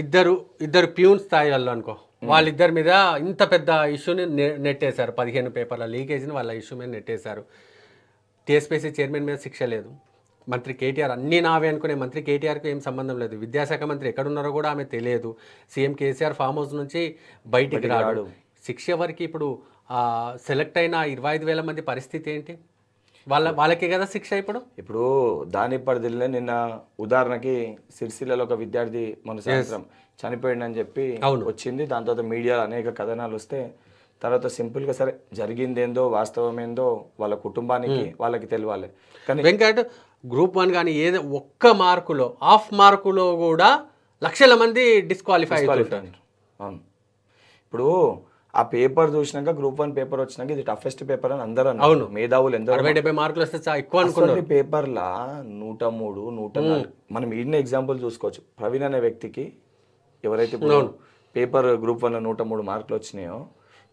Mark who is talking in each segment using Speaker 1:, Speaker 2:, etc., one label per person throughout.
Speaker 1: ఇద్దరు ఇద్దరు ప్యూన్ స్థాయి వాళ్ళు అనుకో వాళ్ళిద్దరి మీద ఇంత పెద్ద ఇష్యూని నెట్టేశారు పదిహేను పేపర్ల లీకేజ్ని వాళ్ళ ఇష్యూ మీద నెట్టేశారు టీఎస్పీసీ చైర్మన్ మీద శిక్ష లేదు మంత్రి కేటీఆర్ అన్నీ నావే అనుకునే మంత్రి కేటీఆర్కు ఏం సంబంధం లేదు విద్యాశాఖ మంత్రి ఎక్కడున్నారో కూడా ఆమె తెలియదు సీఎం కేసీఆర్ ఫామ్ హౌస్ నుంచి బయటికి రాడు శిక్ష వరకు ఇప్పుడు సెలెక్ట్ అయిన ఇరవై ఐదు వేల మంది పరిస్థితి ఏంటి
Speaker 2: వాళ్ళ వాళ్ళకే కదా శిక్ష ఇప్పుడు ఇప్పుడు దాని పరిధిలో నిన్న ఉదాహరణకి సిరిసిల్లలో ఒక విద్యార్థి మన సంవత్సరం చనిపోయిందని చెప్పి వచ్చింది దాని తర్వాత మీడియాలో అనేక కథనాలు వస్తే తర్వాత సింపుల్గా సరే జరిగిందేందో వాస్తవమేందో
Speaker 1: వాళ్ళ కుటుంబానికి hmm. వాళ్ళకి తెలియాలి కానీ వెంకట గ్రూప్ వన్ కానీ ఏదో ఒక్క మార్కులో హాఫ్ మార్కులో కూడా లక్షల మంది డిస్క్వాలిఫై అవుతారు
Speaker 2: అవును ఇప్పుడు ఆ పేపర్ చూసినాక గ్రూప్ వన్ పేపర్ వచ్చినాక ఇది టఫెస్ట్ పేపర్ అని అందరూ అవును
Speaker 1: మేధావులు ఎందరో డెబ్బై మార్కులు వస్తే ఎక్కువ అనుకున్నారు
Speaker 2: పేపర్లా నూట మూడు నూట మనం ఇన్ని ఎగ్జాంపుల్ చూసుకోవచ్చు ప్రవీణ్ అనే వ్యక్తికి ఎవరైతే పేపర్ గ్రూప్ వన్ నూట మూడు మార్కులు వచ్చినాయో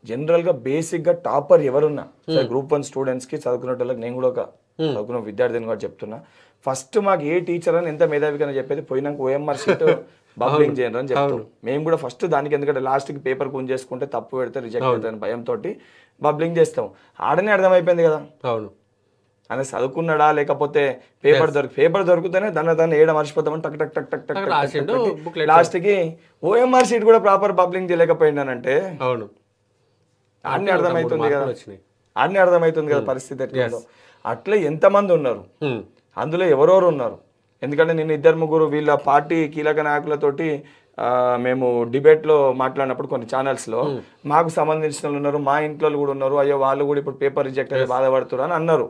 Speaker 2: జనరల్ గా బేసిక్ గా టాపర్ ఎవరున్నా గ్రూప్ వన్ స్టూడెంట్స్ కి వాళ్ళకి నేను కూడా ఒక నువ్వు విద్యార్థిని కూడా చెప్తున్నా ఫస్ట్ మాకు ఏ టీచర్ అని ఎంత మేధావికని చెప్పేది పోయినాక ఓఎంఆర్ సీట్ బబ్లింగ్ చేయండి అని చెప్తాం మేము కూడా ఫస్ట్ దానికి ఎందుకంటే లాస్ట్కి పేపర్ కూన్ చేసుకుంటే తప్పు పెడితే రిజెక్ట్ అవుతుంది భయంతో బబ్లింగ్ చేస్తాం ఆడనే అర్థమైపోయింది కదా అవును అని చదువుకున్నాడా లేకపోతే పేపర్ దొరికి పేపర్ దొరికితేనే దాన్ని దాన్ని ఏడ మర్చిపోతామని టక్ టక్ టక్ టక్ టక్ లాస్ట్కి ఓఎంఆర్ సీట్ కూడా ప్రాపర్ బబ్లింగ్ అంటే అవును
Speaker 1: ఆడనే అర్థమవుతుంది కదా
Speaker 2: ఆడనే అర్థమవుతుంది కదా పరిస్థితి ఎట్లా అట్లే ఎంతమంది ఉన్నారు అందులో ఎవరెవరు ఉన్నారు ఎందుకంటే నేను ఇద్దరు ముగ్గురు వీళ్ళ పార్టీ కీలక నాయకులతోటి మేము డిబేట్లో మాట్లాడినప్పుడు కొన్ని ఛానల్స్లో మాకు సంబంధించిన వాళ్ళు ఉన్నారు మా ఇంట్లో కూడా ఉన్నారు అయ్యో వాళ్ళు కూడా ఇప్పుడు పేపర్ రిజెక్ట్ అయ్యి బాధపడుతున్నారు అని అన్నారు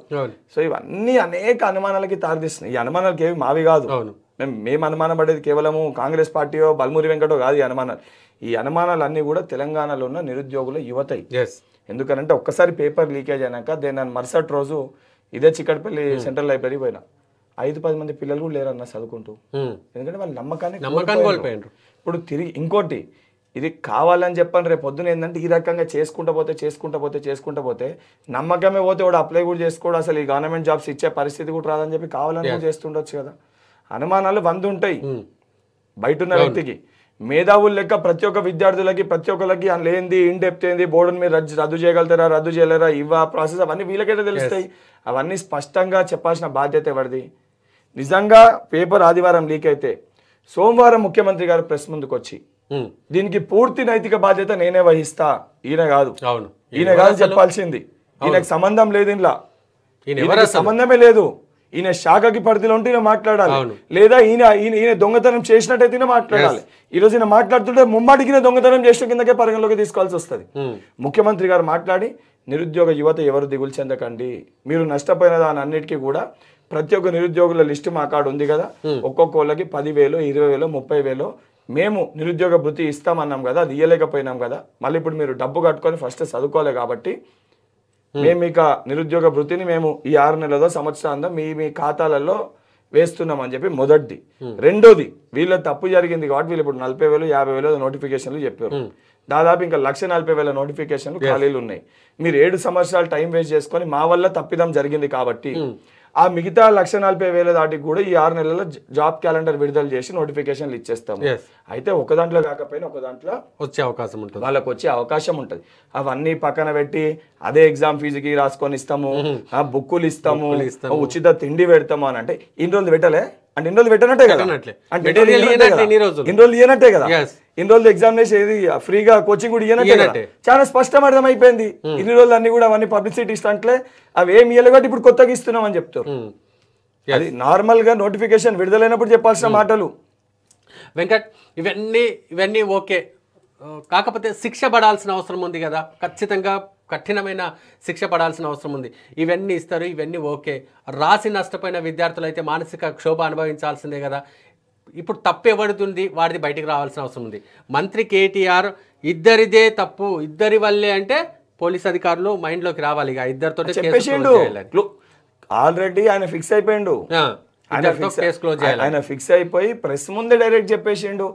Speaker 2: సో ఇవన్నీ అనేక అనుమానాలకి తారదిస్తున్నాయి ఈ అనుమానాలకి ఏవి మావి కాదు మేము మేము అనుమానం పడేది కేవలము కాంగ్రెస్ పార్టీయో బల్మూరి వెంకటో కాదు ఈ అనుమానాలు ఈ అనుమానాలన్నీ కూడా తెలంగాణలో ఉన్న నిరుద్యోగుల యువతయి ఎందుకనంటే ఒక్కసారి పేపర్ లీకేజ్ అయినాక దేని మరుసటి రోజు ఇదే చిక్కడపల్లి సెంట్రల్ లైబ్రరీ పోయినా ఐదు పది మంది పిల్లలు కూడా లేరన్న చదువుకుంటూ ఎందుకంటే వాళ్ళ నమ్మకాన్ని
Speaker 1: నమ్మకాన్ని కోల్పోయారు
Speaker 2: ఇప్పుడు తిరిగి ఇంకోటి ఇది కావాలని చెప్పండి రేపు పొద్దున ఏంటంటే ఈ రకంగా చేసుకుంటా పోతే చేసుకుంటా పోతే చేసుకుంటా పోతే నమ్మకమే పోతే వాడు అప్లై కూడా చేసుకోడు అసలు ఈ గవర్నమెంట్ జాబ్స్ ఇచ్చే పరిస్థితి కూడా రాదని చెప్పి కావాలని చేస్తుండొచ్చు కదా అనుమానాలు వంద ఉంటాయి బయట ఉన్న వ్యక్తికి మేధావులు లెక్క ప్రతి ఒక్క విద్యార్థులకి ప్రతి ఒక్కరికి లేనిది ఇన్ డెప్త్ ఏంది బోర్డుని మీరు రద్దు రద్దు చేయగలుగుతారా రద్దు చేయలేరా ఇవ్వ ప్రాసెస్ అవన్నీ వీళ్ళకైతే తెలుస్తాయి అవన్నీ స్పష్టంగా చెప్పాల్సిన బాధ్యత ఎవరిది నిజంగా పేపర్ ఆదివారం లీక్ అయితే సోమవారం ముఖ్యమంత్రి గారు ప్రెస్ ముందుకు వచ్చి hmm. దీనికి పూర్తి నైతిక బాధ్యత నేనే వహిస్తా ఈయన కాదు ఈయన కాదు చెప్పాల్సింది ఈయనకు సంబంధం లేదు ఇంట్లో సంబంధమే లేదు ఈయన శాఖకి పరిధిలో ఉంటే ఈయన మాట్లాడాలి లేదా ఈయన ఈయన ఈయన దొంగతనం చేసినట్టయితే ఈయన మాట్లాడాలి ఈ రోజు ఈయన మాట్లాడుతుంటే ముమ్మాటికి దొంగతనం చేసిన కిందకే పరిగణలోకి తీసుకోవాల్సి వస్తుంది hmm. ముఖ్యమంత్రి గారు మాట్లాడి నిరుద్యోగ యువత ఎవరు దిగులు చెందకండి మీరు నష్టపోయిన దాని అన్నిటికీ కూడా ప్రతి ఒక్క నిరుద్యోగుల లిస్టు మా కాడ ఉంది కదా hmm. ఒక్కొక్కళ్ళకి పది పదివేలు ఇరవై వేలు ముప్పై వేలు మేము నిరుద్యోగ భృతి ఇస్తామన్నాం కదా అది ఇయ్యలేకపోయినాం కదా మళ్ళీ ఇప్పుడు మీరు డబ్బు కట్టుకొని ఫస్ట్ చదువుకోవాలి కాబట్టి Hmm. మేము ఇక నిరుద్యోగ వృత్తిని మేము ఈ ఆరు నెలలో సంవత్సరాంతం మీ మీ ఖాతాలలో వేస్తున్నాం అని చెప్పి మొదటిది hmm. రెండోది వీళ్ళ తప్పు జరిగింది కాబట్టి వీళ్ళు ఇప్పుడు నలభై వేలు యాభై వేలు నోటిఫికేషన్లు చెప్పారు hmm. దాదాపు ఇంకా లక్ష నలభై వేల నోటిఫికేషన్లు ఖాళీలు ఉన్నాయి మీరు ఏడు సంవత్సరాలు టైం వేస్ట్ చేసుకొని మా వల్ల తప్పిదం జరిగింది కాబట్టి ఆ మిగతా లక్ష నలభై వేల దాటికి కూడా ఈ ఆరు నెలల జాబ్ క్యాలెండర్ విడుదల చేసి నోటిఫికేషన్లు ఇచ్చేస్తాము అయితే ఒక దాంట్లో కాకపోయినా ఒక దాంట్లో వచ్చే అవకాశం ఉంటుంది వాళ్ళకి వచ్చే అవకాశం ఉంటుంది అవన్నీ పక్కన పెట్టి అదే ఎగ్జామ్ ఫీజుకి రాసుకొని ఇస్తాము బుక్కులు ఇస్తాము ఉచిత తిండి పెడతాము అని అంటే ఇన్ని రోజులు పెట్టలే అంటే ఇన్ని రోజులు పెట్టనట్టే కదా ఇన్ని రోజులు కదా ఇన్ని రోజులు ఎగ్జామినేషన్ ఏది ఫ్రీగా కోచింగ్ కూడా ఇవ్వనట్టే చాలా స్పష్టం అర్థమైపోయింది hmm. ఇన్ని రోజులు అన్ని కూడా అవన్నీ పబ్లిసిటీ స్టంట్లే అవి ఏమి ఇయ్యలేదు కాబట్టి ఇప్పుడు కొత్తగా ఇస్తున్నాం అని చెప్తారు hmm. అది నార్మల్ గా నోటిఫికేషన్ విడుదలైనప్పుడు చెప్పాల్సిన hmm. మాటలు
Speaker 1: వెంకట్ ఇవన్నీ ఇవన్నీ ఓకే కాకపోతే శిక్ష పడాల్సిన అవసరం ఉంది కదా ఖచ్చితంగా కఠినమైన శిక్ష పడాల్సిన అవసరం ఉంది ఇవన్నీ ఇస్తారు ఇవన్నీ ఓకే రాసి నష్టపోయిన విద్యార్థులు అయితే మానసిక క్షోభ అనుభవించాల్సిందే కదా ఇప్పుడు తప్పు ఎవడుతుంది వాడిది బయటికి రావాల్సిన అవసరం ఉంది మంత్రి కేటీఆర్ ఇద్దరిదే తప్పు ఇద్దరి వల్లే అంటే పోలీస్ అధికారులు మైండ్లోకి రావాలి ఇక ఇద్దరితో
Speaker 2: ఆల్రెడీ ఆయన ఫిక్స్ అయిపోయిండు ఆయన ఫిక్స్ అయిపోయి ప్రెస్ ముందే డైరెక్ట్ చెప్పేసిండు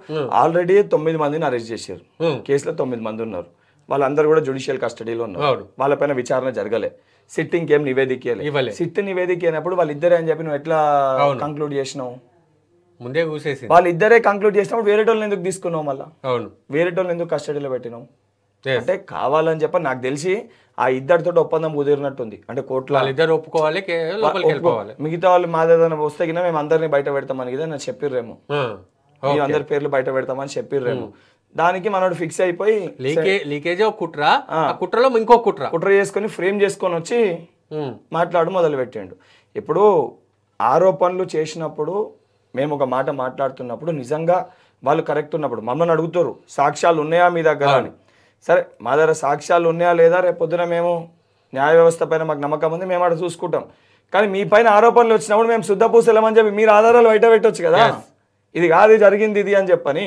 Speaker 2: ఆల్రెడీ hmm. తొమ్మిది మందిని అరెస్ట్ చేశారు కేసులో hmm. తొమ్మిది మంది ఉన్నారు వాళ్ళందరూ కూడా జుడిషియల్ కస్టడీలో ఉన్నారు వాళ్ళపైన విచారణ జరగలే సిట్టింగ్ ఏం నివేదిక సిట్ నివేదిక అయినప్పుడు వాళ్ళిద్దరే అని చెప్పి నువ్వు ఎట్లా కంక్లూడ్ చేసినావు
Speaker 1: ముందే కూసేసి
Speaker 2: వాళ్ళిద్దరే కంక్లూడ్ చేసినప్పుడు వేరే వాళ్ళని ఎందుకు తీసుకున్నావు మళ్ళీ వేరే వాళ్ళని ఎందుకు కస్టడీలో పెట్టినావు అంటే కావాలని చెప్పి నాకు తెలిసి ఆ ఇద్దరితో ఒప్పందం కుదిరినట్టుంది అంటే కోర్టులో ఇద్దరు ఒప్పుకోవాలి మిగతా వాళ్ళు ఏదైనా వస్తే కింద మేము అందరిని బయట పెడతామని కదా నేను చెప్పిర్రేమో అందరి పేర్లు బయట పెడతామని చెప్పిర్రేమో దానికి మనోడు ఫిక్స్ అయిపోయి లీకేజ్ కుట్ర కుట్రలో ఇంకో కుట్ర కుట్ర చేసుకొని ఫ్రేమ్ చేసుకొని వచ్చి మాట్లాడు మొదలు పెట్టిండు ఇప్పుడు ఆరోపణలు చేసినప్పుడు మేము ఒక మాట మాట్లాడుతున్నప్పుడు నిజంగా వాళ్ళు కరెక్ట్ ఉన్నప్పుడు మమ్మల్ని అడుగుతారు సాక్ష్యాలు ఉన్నాయా మీ దగ్గర అని సరే మా దగ్గర సాక్ష్యాలు ఉన్నాయా లేదా రేపు పొద్దున మేము న్యాయ వ్యవస్థ పైన మాకు నమ్మకం ఉంది మేము అక్కడ చూసుకుంటాం కానీ మీ పైన ఆరోపణలు వచ్చినప్పుడు మేము శుద్ధ పూసలమని చెప్పి మీరు ఆధారాలు బయట పెట్టవచ్చు కదా ఇది కాదు జరిగింది ఇది అని చెప్పని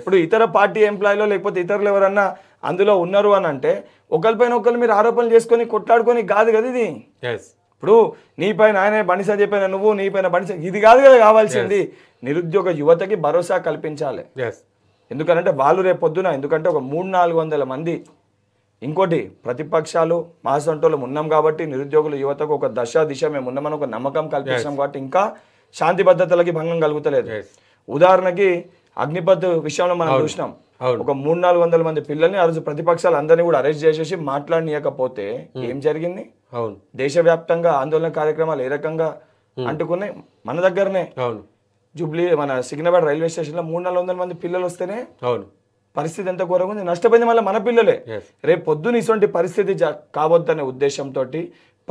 Speaker 2: ఇప్పుడు ఇతర పార్టీ ఎంప్లాయీలో లేకపోతే ఇతరులు ఎవరన్నా అందులో ఉన్నారు అని అంటే ఒకరిపైన ఒకరు మీరు ఆరోపణలు చేసుకొని కొట్లాడుకొని కాదు కదా ఇది ఇప్పుడు నీ పైన ఆయన బనిస చెప్పిన నువ్వు నీ పైన బనిస ఇది కాదు కదా కావాల్సింది నిరుద్యోగ యువతకి భరోసా కల్పించాలి ఎందుకంటే వాళ్ళు రేపు పొద్దున ఎందుకంటే ఒక మూడు నాలుగు వందల మంది ఇంకోటి ప్రతిపక్షాలు మహాసంటోళ్ళు ఉన్నాం కాబట్టి నిరుద్యోగులు యువతకు ఒక దశ దిశ మేము ఉన్నామని ఒక నమ్మకం కల్పిస్తాం కాబట్టి ఇంకా శాంతి భద్రతలకి భంగం కలుగుతలేదు ఉదాహరణకి అగ్నిపత్ విషయంలో మనం చూసినాం ఒక మూడు నాలుగు వందల మంది పిల్లల్ని ఆ రోజు ప్రతిపక్షాలు అందరినీ కూడా అరెస్ట్ చేసేసి మాట్లాడనీయకపోతే hmm. ఏం జరిగింది దేశవ్యాప్తంగా ఆందోళన కార్యక్రమాలు ఏ రకంగా hmm. అంటుకునే మన దగ్గరనే జూబ్లీ మన సిగ్నబాడ్ రైల్వే స్టేషన్లో మూడు నాలుగు వందల మంది పిల్లలు వస్తేనే అవును పరిస్థితి ఎంత ఘోరంగా ఉంది నష్టపోయింది మళ్ళీ మన పిల్లలే రేపు పొద్దున్న ఇటువంటి పరిస్థితి కావద్దనే ఉద్దేశంతో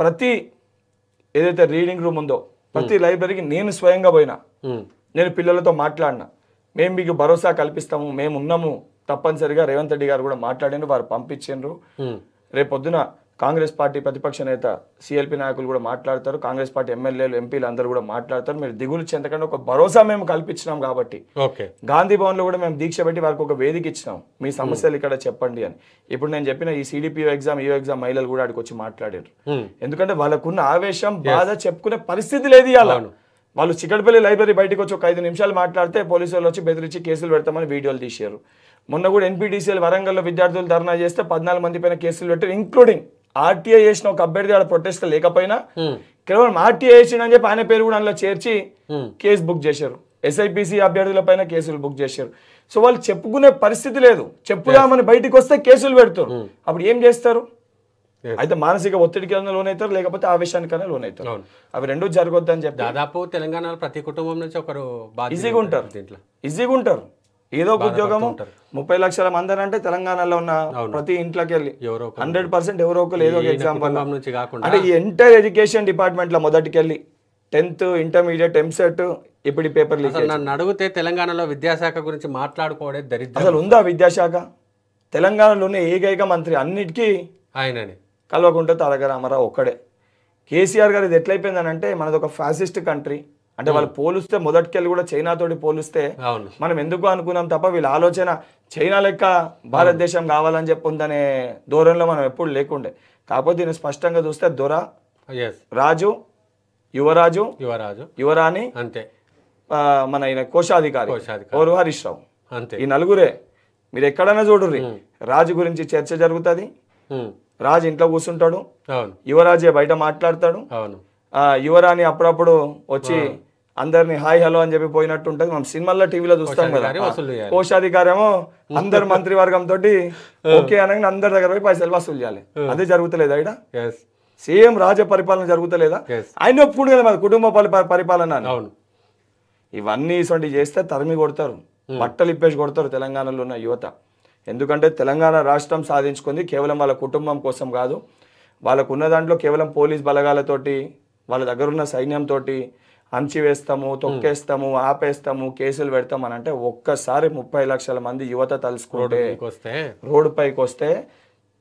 Speaker 2: ప్రతి ఏదైతే రీడింగ్ రూమ్ ఉందో ప్రతి hmm. లైబ్రరీకి నేను స్వయంగా పోయినా hmm. నేను పిల్లలతో మాట్లాడినా మేము మీకు భరోసా కల్పిస్తాము మేము ఉన్నాము తప్పనిసరిగా రేవంత్ రెడ్డి గారు కూడా మాట్లాడిండ్రు వారు పంపించిండ్రు hmm. రేపొద్దున కాంగ్రెస్ పార్టీ ప్రతిపక్ష నేత సిఎల్పి నాయకులు కూడా మాట్లాడతారు కాంగ్రెస్ పార్టీ ఎమ్మెల్యేలు ఎంపీలు అందరూ కూడా మాట్లాడతారు మీరు దిగులు చెందకండి ఒక భరోసా మేము కల్పించినాం కాబట్టి గాంధీ భవన్ లో కూడా మేము దీక్ష పెట్టి వారికి ఒక వేదిక ఇచ్చినాం మీ సమస్యలు ఇక్కడ చెప్పండి అని ఇప్పుడు నేను చెప్పిన ఈ సిడిపిఓ ఎగ్జామ్ ఈ ఎగ్జామ్ మహిళలు కూడా ఆడికి వచ్చి మాట్లాడారు ఎందుకంటే వాళ్ళకున్న ఆవేశం బాధ చెప్పుకునే పరిస్థితి లేదు అలా వాళ్ళు చిక్కడపల్లి లైబ్రరీ బయటకు వచ్చి ఒక ఐదు నిమిషాలు మాట్లాడితే పోలీసు వాళ్ళు వచ్చి బెదిరించి కేసులు పెడతామని వీడియోలు తీశారు మొన్న కూడా ఎన్పీటీసీఎల్ వరంగల్లో విద్యార్థులు ధర్నా చేస్తే పద్నాలుగు మంది పైన కేసులు పెట్టారు ఇంక్లూడింగ్ ఆర్టీఐ చేసిన ఒక అభ్యర్థి ఆడ ప్రొటెస్ట్ లేకపోయినా hmm. కేవలం ఆర్టీఐ అని చెప్పి ఆయన పేరు కూడా అందులో చేర్చి hmm. కేసు బుక్ చేశారు ఎస్ఐపిసి అభ్యర్థుల పైన కేసులు బుక్ చేశారు సో వాళ్ళు చెప్పుకునే పరిస్థితి లేదు చెప్పుదామని బయటికి వస్తే కేసులు పెడతారు hmm. అప్పుడు ఏం చేస్తారు అయితే మానసిక ఒత్తిడికి అవుతారు లేకపోతే ఆవేశానికైనా అవుతారు అవి రెండు జరగొద్దని చెప్పి దాదాపు తెలంగాణలో ప్రతి కుటుంబం నుంచి ఒకరు ఈజీగా ఉంటారు దీంట్లో ఈజీగా ఉంటారు ఏదో ఒక ఉద్యోగము ముప్పై లక్షల మంది అంటే తెలంగాణలో ఉన్న ప్రతి ఇంట్లోకి వెళ్ళి హండ్రెడ్ పర్సెంట్ ఎవరో ఒకరు ఏదో ఒక ఎగ్జాంపుల్ అంటే ఈ ఎంటైర్ ఎడ్యుకేషన్ డిపార్ట్మెంట్ లో మొదటికెళ్ళి టెన్త్ ఇంటర్మీడియట్ ఎంసెట్ ఇప్పుడు పేపర్ నన్ను
Speaker 1: అడిగితే తెలంగాణలో విద్యాశాఖ గురించి మాట్లాడుకోవడే దరిద్రం అసలు
Speaker 2: ఉందా విద్యాశాఖ తెలంగాణలోనే ఏకైక మంత్రి అన్నిటికీ ఆయనని కల్వకుంట తారక రామారావు ఒక్కడే కేసీఆర్ గారు ఇది అంటే మనది ఒక ఫ్యాసిస్ట్ కంట్రీ అంటే వాళ్ళు పోలిస్తే మొదటికెళ్ళి కూడా చైనాతోటి పోలిస్తే మనం ఎందుకు అనుకున్నాం తప్ప వీళ్ళ ఆలోచన చైనా లెక్క భారతదేశం కావాలని చెప్పి ఉందనే ధోరణిలో మనం ఎప్పుడు లేకుండే కాకపోతే దీన్ని స్పష్టంగా చూస్తే దొర రాజు యువరాజు యువరాజు యువరాణి అంతే మన ఆయన కోశాధికారి ఓరు హరీష్ రావు అంతే ఈ నలుగురే మీరు ఎక్కడైనా చూడరు రాజు గురించి చర్చ జరుగుతుంది రాజు ఇంట్లో కూర్చుంటాడు యువరాజే బయట మాట్లాడతాడు యువరాణి అప్పుడప్పుడు వచ్చి అందరినీ హాయ్ హలో అని చెప్పి పోయినట్టు ఉంటుంది మనం సినిమాల్లో టీవీలో చూస్తాం కదా కోశాధికారి ఏమో అందరు మంత్రివర్గం తోటి ఓకే అనగానే అందరి దగ్గర పోయి పైసలు వసూలు చేయాలి అదే జరుగుతలేదు ఆయన సేమ్ రాజ పరిపాలన జరుగుతలేదా ఆయన ఒప్పుడు కదా మన కుటుంబ పరిపాలన ఇవన్నీ ఇటువంటి చేస్తే తరిమి కొడతారు hmm. బట్టలు ఇప్పేసి కొడతారు తెలంగాణలో ఉన్న యువత ఎందుకంటే తెలంగాణ రాష్ట్రం సాధించుకుంది కేవలం వాళ్ళ కుటుంబం కోసం కాదు వాళ్ళకున్న దాంట్లో కేవలం పోలీస్ బలగాలతోటి వాళ్ళ దగ్గరున్న సైన్యంతో వేస్తాము తొక్కేస్తాము ఆపేస్తాము కేసులు పెడతాం అని అంటే ఒక్కసారి ముప్పై లక్షల మంది యువత తలుసుకుంటే రోడ్ పైకి వస్తే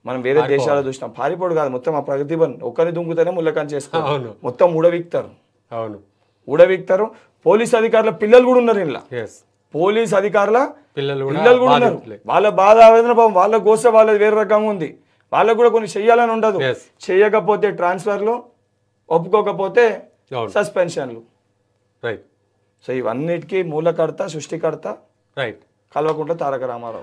Speaker 2: మనం వేరే దేశాలు చూసినాం పారిపోడు కాదు మొత్తం ఆ ప్రగతిబన్ ఒక్కరిని దుంగుతనే ముల్లకం చేసుకోవాలి మొత్తం ఉడవిక్తారు అవును ఉడవిక్తారు పోలీస్ అధికారుల పిల్లలు కూడా ఉన్నారు ఇలా పోలీస్ అధికారుల పిల్లలు పిల్లలు కూడా ఉన్నారు వాళ్ళ బాధ ఆవేదన పాపం వాళ్ళ గోస వాళ్ళది వేరే రకంగా ఉంది వాళ్ళకు కూడా కొన్ని చెయ్యాలని ఉండదు చేయకపోతే ట్రాన్స్ఫర్లు ఒప్పుకోకపోతే సస్పెన్షన్లు రైట్ సో ఇవన్నిటికీ మూలకర్త సృష్టికర్త రైట్ కల్వకుంట్ల తారక రామారావు